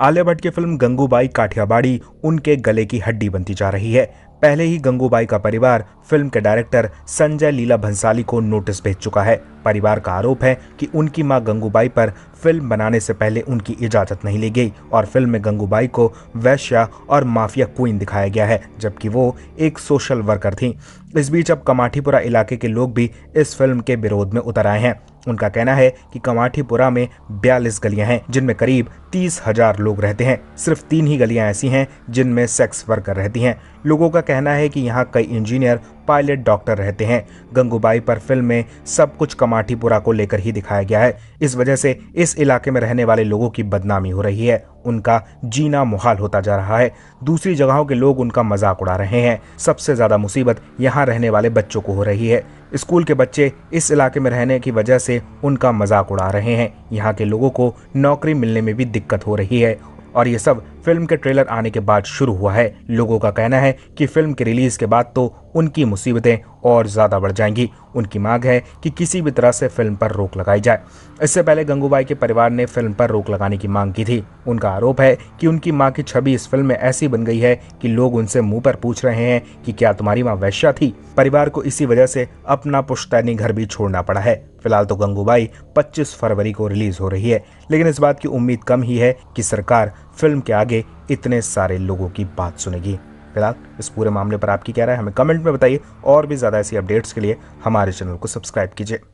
आलिया भट्ट की फिल्म गंगूबाई काठियाबाड़ी उनके गले की हड्डी बनती जा रही है पहले ही गंगूबाई का परिवार फिल्म के डायरेक्टर संजय लीला भंसाली को नोटिस भेज चुका है परिवार का आरोप है कि उनकी मां गंगूबाई पर फिल्म बनाने से पहले उनकी इजाजत नहीं ली गई और फिल्म में गंगूबाई को वैश्या और माफिया क्वीन दिखाया गया है जबकि वो एक सोशल वर्कर थी इस बीच अब कमाठीपुरा इलाके के लोग भी इस फिल्म के विरोध में उतर आए हैं उनका कहना है कि कमाठीपुरा में बयालीस गलियां हैं जिनमें करीब तीस हजार लोग रहते हैं सिर्फ तीन ही गलियां ऐसी हैं जिनमें सेक्स वर्कर रहती हैं लोगों का कहना है कि यहाँ कई इंजीनियर पायलट डॉक्टर रहते हैं गंगूबाई पर फिल्म में सब कुछ कमाठीपुरा को लेकर ही दिखाया गया है इस वजह से इस इलाके में रहने वाले लोगों की बदनामी हो रही है उनका जीना मुहाल होता जा रहा है दूसरी जगहों के लोग उनका मजाक उड़ा रहे हैं सबसे ज़्यादा मुसीबत यहाँ रहने वाले बच्चों को हो रही है स्कूल के बच्चे इस इलाके में रहने की वजह से उनका मजाक उड़ा रहे हैं यहाँ के लोगों को नौकरी मिलने में भी दिक्कत हो रही है और ये सब फिल्म के ट्रेलर आने के बाद शुरू हुआ है लोगों का कहना है कि फिल्म के रिलीज के बाद तो उनकी मुसीबतें और ज़्यादा बढ़ जाएंगी उनकी मांग है कि किसी भी तरह से फिल्म पर रोक लगाई जाए इससे पहले गंगूबाई के परिवार ने फिल्म पर रोक लगाने की मांग की थी उनका आरोप है कि उनकी मां की छवि इस फिल्म में ऐसी बन गई है कि लोग उनसे मुंह पर पूछ रहे हैं कि क्या तुम्हारी मां वैश्या थी परिवार को इसी वजह से अपना पुश्तैनी घर भी छोड़ना पड़ा है फिलहाल तो गंगूबाई 25 फरवरी को रिलीज हो रही है लेकिन इस बात की उम्मीद कम ही है कि सरकार फिल्म के आगे इतने सारे लोगों की बात सुनेगी फिलहाल इस पूरे मामले पर आपकी क्या राय हमें कमेंट में बताइए और भी ज़्यादा ऐसी अपडेट्स के लिए हमारे चैनल को सब्सक्राइब कीजिए